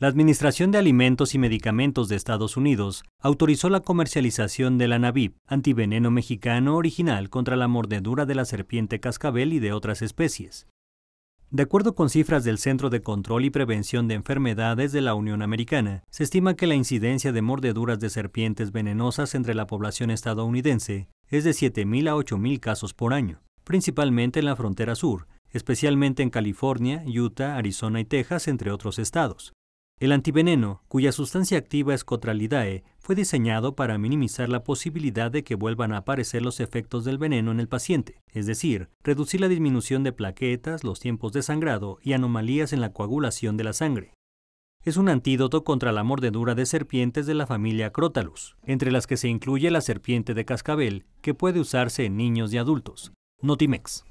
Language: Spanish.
La Administración de Alimentos y Medicamentos de Estados Unidos autorizó la comercialización de la antiveneno mexicano original contra la mordedura de la serpiente cascabel y de otras especies. De acuerdo con cifras del Centro de Control y Prevención de Enfermedades de la Unión Americana, se estima que la incidencia de mordeduras de serpientes venenosas entre la población estadounidense es de 7.000 a 8.000 casos por año, principalmente en la frontera sur, especialmente en California, Utah, Arizona y Texas, entre otros estados. El antiveneno, cuya sustancia activa es Cotralidae, fue diseñado para minimizar la posibilidad de que vuelvan a aparecer los efectos del veneno en el paciente, es decir, reducir la disminución de plaquetas, los tiempos de sangrado y anomalías en la coagulación de la sangre. Es un antídoto contra la mordedura de serpientes de la familia Crotalus, entre las que se incluye la serpiente de cascabel, que puede usarse en niños y adultos. Notimex.